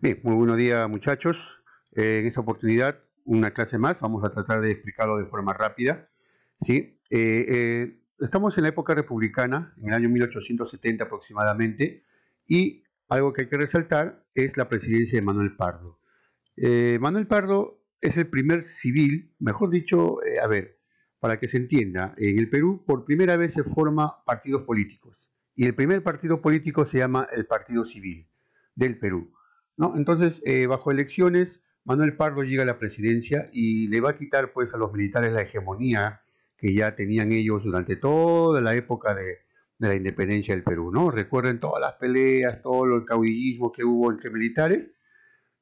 Bien, muy buenos días muchachos. Eh, en esta oportunidad, una clase más, vamos a tratar de explicarlo de forma rápida. ¿sí? Eh, eh, estamos en la época republicana, en el año 1870 aproximadamente, y algo que hay que resaltar es la presidencia de Manuel Pardo. Manuel Pardo es el primer civil, mejor dicho, a ver, para que se entienda, en el Perú por primera vez se forman partidos políticos, y el primer partido político se llama el Partido Civil del Perú. ¿no? Entonces, eh, bajo elecciones, Manuel Pardo llega a la presidencia y le va a quitar pues a los militares la hegemonía que ya tenían ellos durante toda la época de, la independencia del Perú, ¿no? Recuerden todas las peleas, todo el caudillismo que hubo entre militares,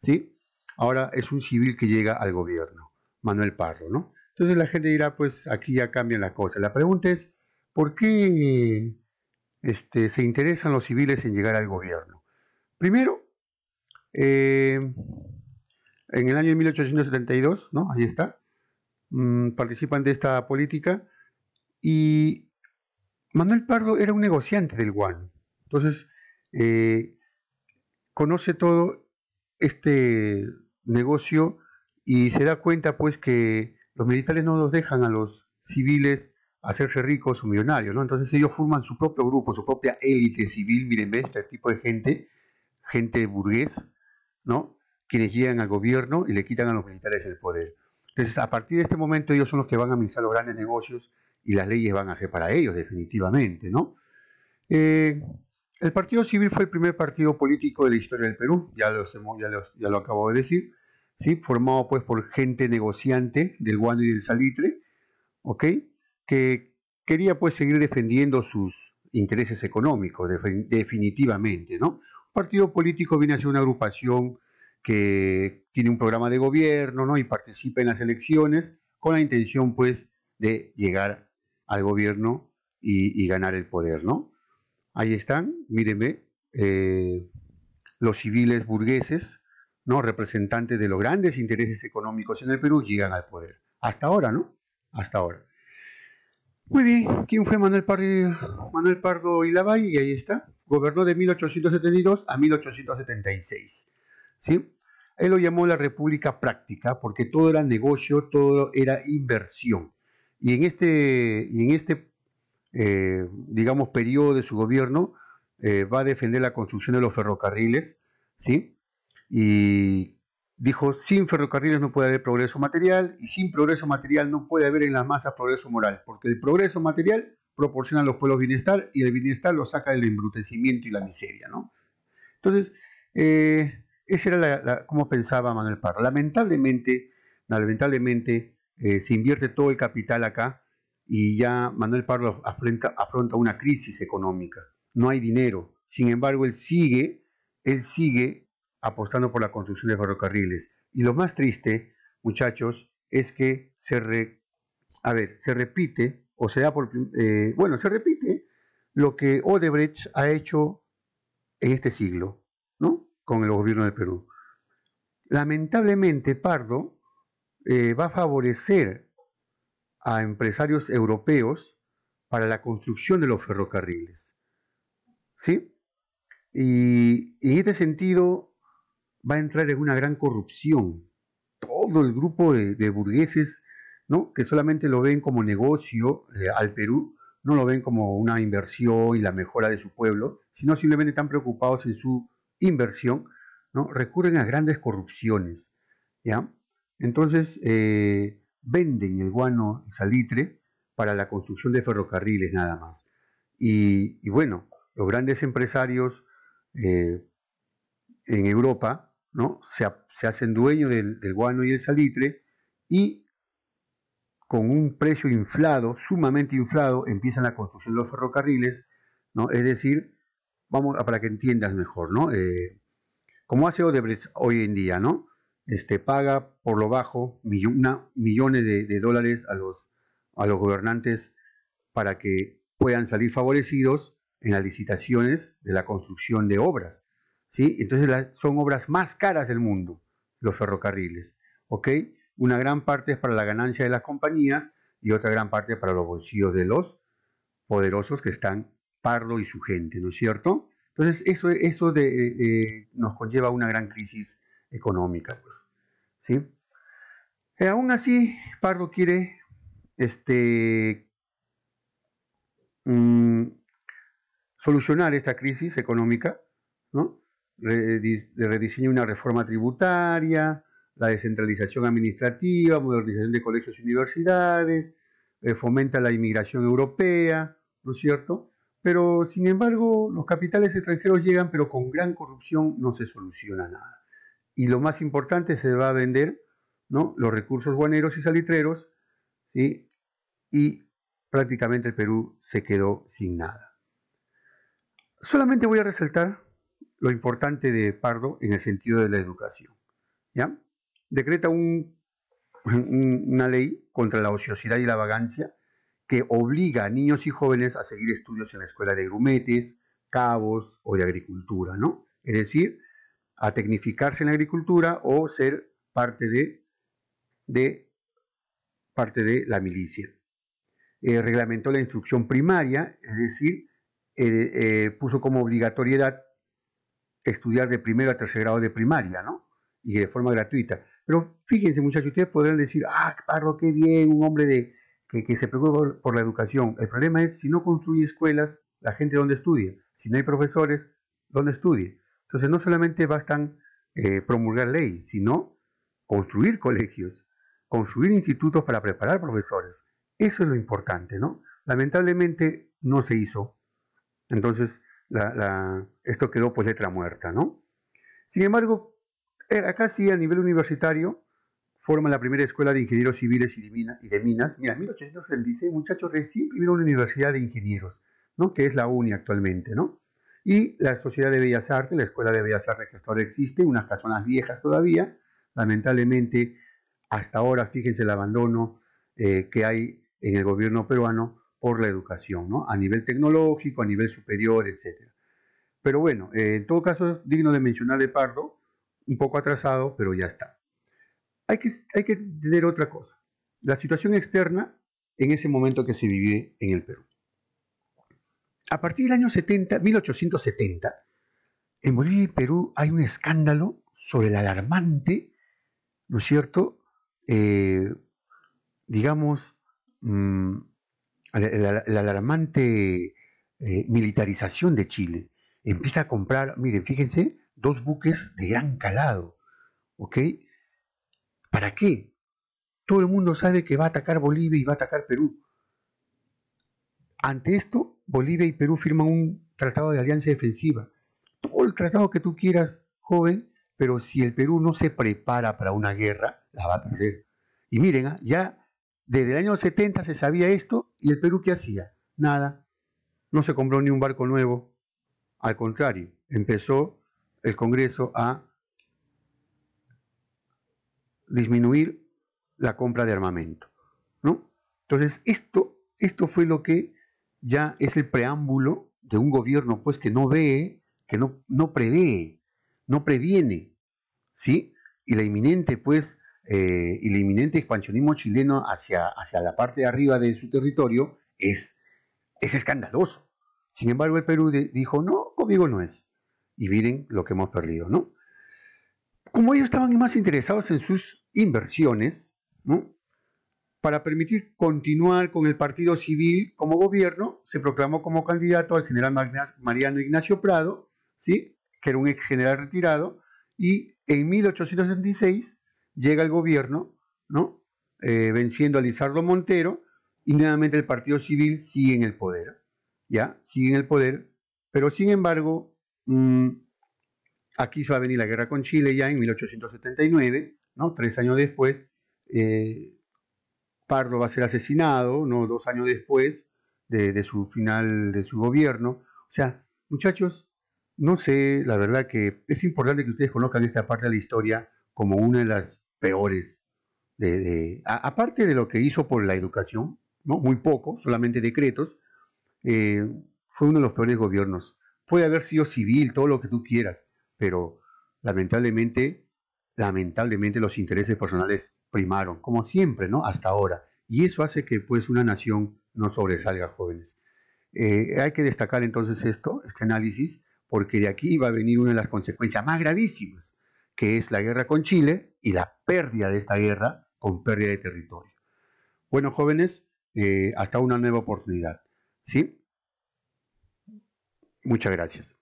¿sí? Ahora es un civil que llega al gobierno, Manuel Pardo, ¿no? Entonces la gente dirá, pues aquí ya cambian las cosas. La pregunta es, ¿por qué este, se interesan los civiles en llegar al gobierno? Primero, eh, en el año 1872, ¿no? Ahí está. Mm, participan de esta política. Y Manuel Pardo era un negociante del guano. Entonces, eh, conoce todo este negocio y se da cuenta pues que los militares no los dejan a los civiles hacerse ricos o millonarios, ¿no? Entonces ellos forman su propio grupo, su propia élite civil, miren, este tipo de gente, gente burguesa. ¿no? quienes llegan al gobierno y le quitan a los militares el poder. Entonces, a partir de este momento ellos son los que van a administrar los grandes negocios y las leyes van a ser para ellos, definitivamente, ¿no? Eh, el Partido Civil fue el primer partido político de la historia del Perú, ya, lo ya lo acabo de decir, ¿sí? formado pues por gente negociante del Guano y del Salitre, ¿ok? que quería pues seguir defendiendo sus intereses económicos, definitivamente, ¿no? partido político viene a ser una agrupación que tiene un programa de gobierno ¿no? y participa en las elecciones con la intención pues de llegar al gobierno y, ganar el poder. ¿no? Ahí están, mírenme, eh, los civiles burgueses, ¿no? representantes de los grandes intereses económicos en el Perú, llegan al poder. Hasta ahora, ¿no? Hasta ahora. Muy bien, ¿quién fue Manuel Pardo, Manuel Pardo y Lavalle? Y ahí está, gobernó de 1872 a 1876. ¿sí? Él lo llamó la República Práctica porque todo era negocio, todo era inversión. Y en este, en este eh, digamos, periodo de su gobierno eh, va a defender la construcción de los ferrocarriles, ¿sí? Y dijo, sin ferrocarriles no puede haber progreso material y sin progreso material no puede haber en las masas progreso moral, porque el progreso material Proporcionan los pueblos bienestar y el bienestar lo saca del embrutecimiento y la miseria, ¿no? Entonces, eh, esa era la, como pensaba Manuel Parra. Lamentablemente, lamentablemente eh, se invierte todo el capital acá y ya Manuel Parra afronta, afronta, una crisis económica. No hay dinero. Sin embargo, él sigue, él sigue apostando por la construcción de ferrocarriles. Y lo más triste, muchachos, es que se, a ver, se repite o sea, eh, bueno, se repite lo que Odebrecht ha hecho en este siglo, ¿no? Con el gobierno del Perú. Lamentablemente, Pardo eh, va a favorecer a empresarios europeos para la construcción de los ferrocarriles. ¿Sí? Y, en este sentido va a entrar en una gran corrupción. Todo el grupo de burgueses que solamente lo ven como negocio eh, al Perú, no lo ven como una inversión y la mejora de su pueblo, sino simplemente están preocupados en su inversión, ¿no? recurren a grandes corrupciones. ¿ya? Entonces, eh, venden el guano y salitre para la construcción de ferrocarriles nada más. Y, bueno, los grandes empresarios eh, en Europa ¿no? se, hacen dueños del, del guano y el salitre y con un precio inflado, sumamente inflado, empiezan la construcción de los ferrocarriles, ¿no? Es decir, vamos a, ah, para que entiendas mejor, ¿no? Eh, como hace Odebrecht hoy en día, ¿no? Este, paga por lo bajo millones de, dólares a los, a los gobernantes para que puedan salir favorecidos en las licitaciones de la construcción de obras. ¿sí? Entonces son obras más caras del mundo, los ferrocarriles. ¿ok? Una gran parte es para la ganancia de las compañías y otra gran parte para los bolsillos de los poderosos que están Pardo y su gente, ¿no es cierto? Entonces eso, eso eh, eh, nos conlleva a una gran crisis económica, pues, ¿sí? Eh, aún así, Pardo quiere este, mm, solucionar esta crisis económica, ¿no? rediseña una reforma tributaria, la descentralización administrativa, modernización de colegios y universidades, eh, fomenta la inmigración europea, ¿no es cierto? Pero, sin embargo, los capitales extranjeros llegan, pero con gran corrupción no se soluciona nada. Y lo más importante, se va a vender ¿no? los recursos guaneros y salitreros, ¿sí? y prácticamente el Perú se quedó sin nada. Solamente voy a resaltar lo importante de Pardo en el sentido de la educación. ¿ya? decreta una ley contra la ociosidad y la vagancia que obliga a niños y jóvenes a seguir estudios en la escuela de grumetes, cabos o de agricultura, ¿no? Es decir, a tecnificarse en la agricultura o ser parte de, de, parte de la milicia. Eh, reglamentó la instrucción primaria, es decir, eh, eh, puso como obligatoriedad estudiar de primero a tercer grado de primaria, ¿no? Y de forma gratuita. Pero fíjense, muchachos, ustedes podrán decir, ah, Pardo, qué bien, un hombre de, que, se preocupa por, la educación. El problema es, si no construye escuelas, la gente dónde estudia. Si no hay profesores, dónde estudia. Entonces, no solamente bastan eh, promulgar ley, sino construir colegios, construir institutos para preparar profesores. Eso es lo importante, ¿no? Lamentablemente no se hizo. Entonces, la, esto quedó pues letra muerta, ¿no? Sin embargo, eh, acá sí, a nivel universitario, forman la primera escuela de ingenieros civiles y de, minas. Mira, en 1836, muchachos, recién a una universidad de ingenieros, ¿no? Que es la UNI actualmente, ¿no? Y la Sociedad de Bellas Artes, la Escuela de Bellas Artes que ahora existe, unas casonas viejas todavía. Lamentablemente, hasta ahora, fíjense el abandono eh, que hay en el gobierno peruano por la educación, ¿no? A nivel tecnológico, a nivel superior, etc. Pero bueno, eh, en todo caso, digno de mencionar de Pardo, un poco atrasado, pero ya está. Hay que, hay que tener otra cosa, la situación externa en ese momento que se vive en el Perú. A partir del año 70, 1870, en Bolivia y Perú hay un escándalo sobre el alarmante, ¿no es cierto? Eh, digamos, mm, la, alarmante eh, militarización de Chile. Empieza a comprar, miren, fíjense, dos buques de gran calado, ¿ok? ¿Para qué? Todo el mundo sabe que va a atacar Bolivia y va a atacar Perú. Ante esto, Bolivia y Perú firman un tratado de alianza defensiva. Todo el tratado que tú quieras, joven, pero si el Perú no se prepara para una guerra, la va a perder. Y miren, ¿ah? ya desde el año 70 se sabía esto y el Perú qué hacía? Nada. No se compró ni un barco nuevo. Al contrario, empezó el Congreso a disminuir la compra de armamento. ¿no? Entonces, esto, esto fue lo que ya es el preámbulo de un gobierno pues, que no ve, que no, no prevé, no previene, ¿sí? Y la inminente, pues, el eh, inminente expansionismo chileno hacia, hacia la parte de arriba de su territorio es, es escandaloso. Sin embargo, el Perú dijo, no, conmigo no es y miren lo que hemos perdido, ¿no? Como ellos estaban más interesados en sus inversiones, ¿no? Para permitir continuar con el Partido Civil como gobierno, se proclamó como candidato al general Mariano Ignacio Prado, ¿sí? que era un ex general retirado, y en 1876 llega el gobierno, ¿no? Eh, venciendo a Lizardo Montero, y nuevamente el Partido Civil sigue en el poder, ¿ya? Sigue en el poder, pero sin embargo Mm, aquí se va a venir la guerra con Chile ya en 1879, ¿no? tres años después. Eh, Pardo va a ser asesinado, ¿no? dos años después de, su final de su gobierno. O sea, muchachos, no sé, la verdad que es importante que ustedes conozcan esta parte de la historia como una de las peores. De, aparte de lo que hizo por la educación, ¿no? muy poco, solamente decretos, eh, fue uno de los peores gobiernos Puede haber sido civil, todo lo que tú quieras, pero lamentablemente, lamentablemente los intereses personales primaron, como siempre, ¿no? Hasta ahora. Y eso hace que pues una nación no sobresalga, jóvenes. Eh, hay que destacar entonces esto, este análisis, porque de aquí va a venir una de las consecuencias más gravísimas, que es la guerra con Chile y la pérdida de esta guerra con pérdida de territorio. Bueno, jóvenes, eh, hasta una nueva oportunidad. ¿Sí? Muchas gracias.